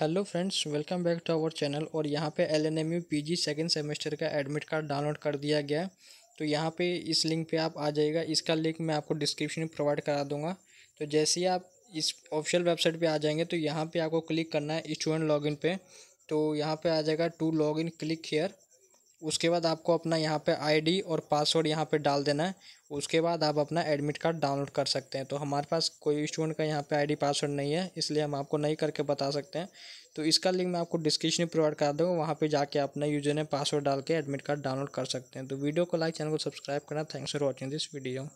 hello friends welcome back to our channel और यहाँ पे L N M U P G second semester का admit card download कर दिया गया तो यहाँ पे इस लिंक पे आप आ जाएगा इसका लिंक मैं आपको डिस्क्रिप्शन में प्रोवाइड करा दूँगा तो जैसे ही आप इस ऑफिशियल वेबसाइट पे आ जाएंगे तो यहाँ पे आपको क्लिक करना है स्टूडेंट लॉगिन पे तो यहाँ पे आ जाएगा टू लॉगिन क्लिक हेयर उसके बाद आपको अपना यहाँ पे आईडी और पासवर्ड यहाँ पे डाल देना है उसके बाद आप अपना एडमिट कार्ड डाउनलोड कर सकते हैं तो हमारे पास कोई स्टूडेंट का यहाँ पे आईडी पासवर्ड नहीं है इसलिए हम आपको नहीं करके बता सकते हैं तो इसका लिंक मैं आपको डिस्क्रिप्शन में प्रोवाइड कर दूँगा वहाँ पर जाकर अपना यूजर ने पासवर्ड डाल के एडमिट कार्ड डाउनलोड कर सकते हैं तो वीडियो को लाइक चैनल को सब्सक्राइब करना thanks for watching this video